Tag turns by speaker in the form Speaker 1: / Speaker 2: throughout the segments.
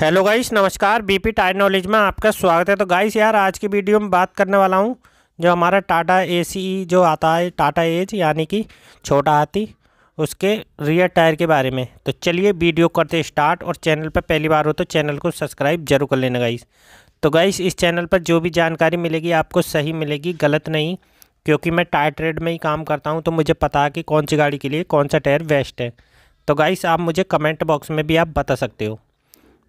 Speaker 1: hello guys नमस्कार BP tyre knowledge में आपका स्वागत है तो गाइस यार आज की वीडियो में बात करने वाला हूँ जो हमारा टाटा ए e जो आता है टाटा एज यानी कि छोटा हाथी उसके रियर टायर के बारे में तो चलिए वीडियो करते स्टार्ट और चैनल पर पहली बार हो तो चैनल को सब्सक्राइब जरूर कर लेना गाइस तो गाइस इस चैनल पर जो भी जानकारी मिलेगी आपको सही मिलेगी गलत नहीं क्योंकि मैं टायर ट्रेड में ही काम करता हूँ तो मुझे पता है कि कौन सी गाड़ी के लिए कौन सा टायर बेस्ट है तो गाइस आप मुझे कमेंट बॉक्स में भी आप बता सकते हो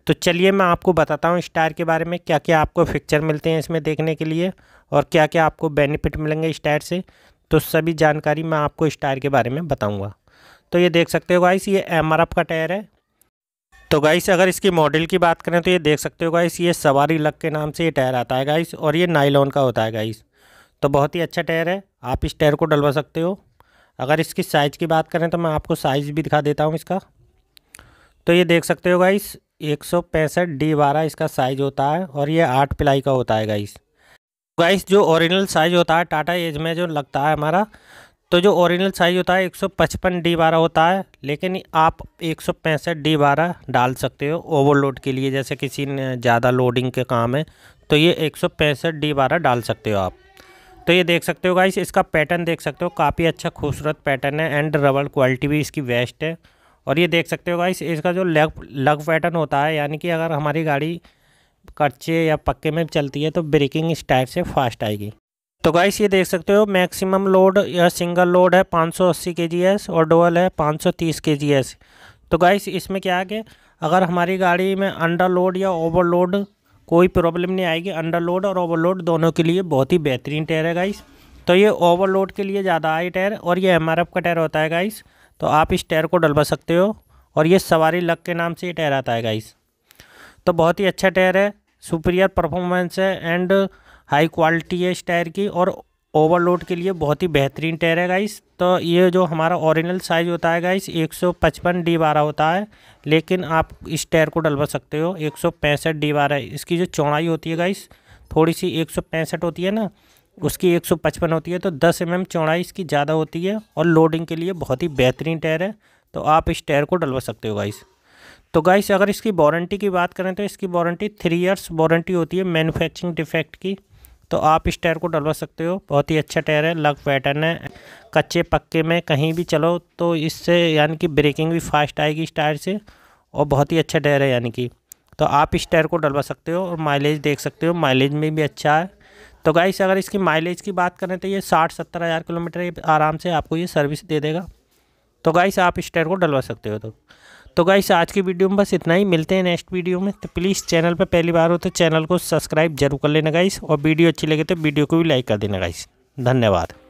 Speaker 1: तो चलिए मैं आपको बताता हूँ इस टायर के बारे में क्या क्या आपको फिक्चर मिलते हैं इसमें देखने के लिए और क्या क्या आपको बेनिफिट मिलेंगे इस टायर से तो सभी जानकारी मैं आपको इस टायर के बारे में बताऊँगा तो ये देख सकते हो गाइस ये एम का टायर है तो गाइस अगर इसकी मॉडल की बात करें तो ये देख सकते हो गाइस ये सवारी लक के नाम से ये टायर आता है गाइस और ये नाइलॉन का होता है गाइस तो बहुत ही अच्छा टायर है आप इस टायर को डलवा सकते हो अगर इसकी साइज़ की बात करें तो मैं आपको साइज़ भी दिखा देता हूँ इसका तो ये देख सकते हो गाइस एक सौ पैंसठ डी बारह इसका साइज़ होता है और ये आठ प्लाई का होता है गाइस गाइस तो जो ओरिजिनल साइज़ होता है टाटा एज में जो लगता है हमारा तो जो ओरिजिनल साइज़ होता है एक सौ पचपन डी बारह होता है लेकिन आप एक सौ पैंसठ डी बारह डाल सकते हो ओवरलोड के लिए जैसे किसी ने ज़्यादा लोडिंग के काम है तो ये एक सौ पैंसठ डी बारह डाल सकते हो आप तो ये देख सकते हो गाइस इसका पैटर्न देख सकते हो काफ़ी अच्छा खूबसूरत पैटर्न है एंड रबड़ क्वालिटी भी इसकी बेस्ट है और ये देख सकते हो गाइस इसका जो लग लग पैटर्न होता है यानी कि अगर हमारी गाड़ी कच्चे या पक्के में चलती है तो ब्रेकिंग इस टाइप से फास्ट आएगी तो गाइस ये देख सकते हो मैक्सिमम लोड या सिंगल लोड है 580 kgs और डबल है 530 kgs तो गाइस इसमें क्या है कि अगर हमारी गाड़ी में अंडर लोड या ओवर लोड कोई प्रॉब्लम नहीं आएगी अंडर लोड और ओवर लोड दोनों के लिए बहुत ही बेहतरीन टायर है गाइस तो ये ओवर लोड के लिए ज़्यादा आई टायर और ये एम का टायर होता है गाइस तो आप इस टायर को डलवा सकते हो और ये सवारी लग के नाम से ये टायर आता है गाइस तो बहुत ही अच्छा टायर है सुपीरियर परफॉर्मेंस है एंड हाई क्वालिटी है इस टायर की और ओवरलोड के लिए बहुत ही बेहतरीन टायर है गाइस तो ये जो हमारा ओरिजिनल साइज़ होता है गाइस 155 डी बारह होता है लेकिन आप इस टायर को डलवा सकते हो 165 डी बारह इसकी जो चौड़ाई होती है गाइस थोड़ी सी एक होती है ना उसकी 155 होती है तो 10 एम mm चौड़ाई इसकी ज़्यादा होती है और लोडिंग के लिए बहुत ही बेहतरीन टायर है तो आप इस टायर को डलवा सकते हो गाइस तो गाइस अगर इसकी वारंटी की बात करें तो इसकी वारंटी थ्री इयर्स वारंटी होती है मैनुफैक्चरिंग डिफेक्ट की तो आप इस टायर को डलवा सकते हो बहुत ही अच्छा टायर है लग पैटर्न है कच्चे पक्के में कहीं भी चलो तो इससे यानी कि ब्रेकिंग भी फास्ट आएगी इस टायर से और बहुत ही अच्छा टायर है यानी कि तो आप इस टायर को डलवा सकते हो और माइलेज देख सकते हो माइलेज में भी अच्छा है तो गाइस अगर इसकी माइलेज की बात करें तो ये साठ सत्तर हज़ार किलोमीटर आराम से आपको ये सर्विस दे देगा तो गाइस आप इस टायर को डलवा सकते हो तो तो गाइस आज की वीडियो में बस इतना ही मिलते हैं नेक्स्ट वीडियो में तो प्लीज़ चैनल पर पहली बार हो तो चैनल को सब्सक्राइब जरूर कर लेना गाइस और वीडियो अच्छी लगे तो वीडियो को भी लाइक कर देना गाइस धन्यवाद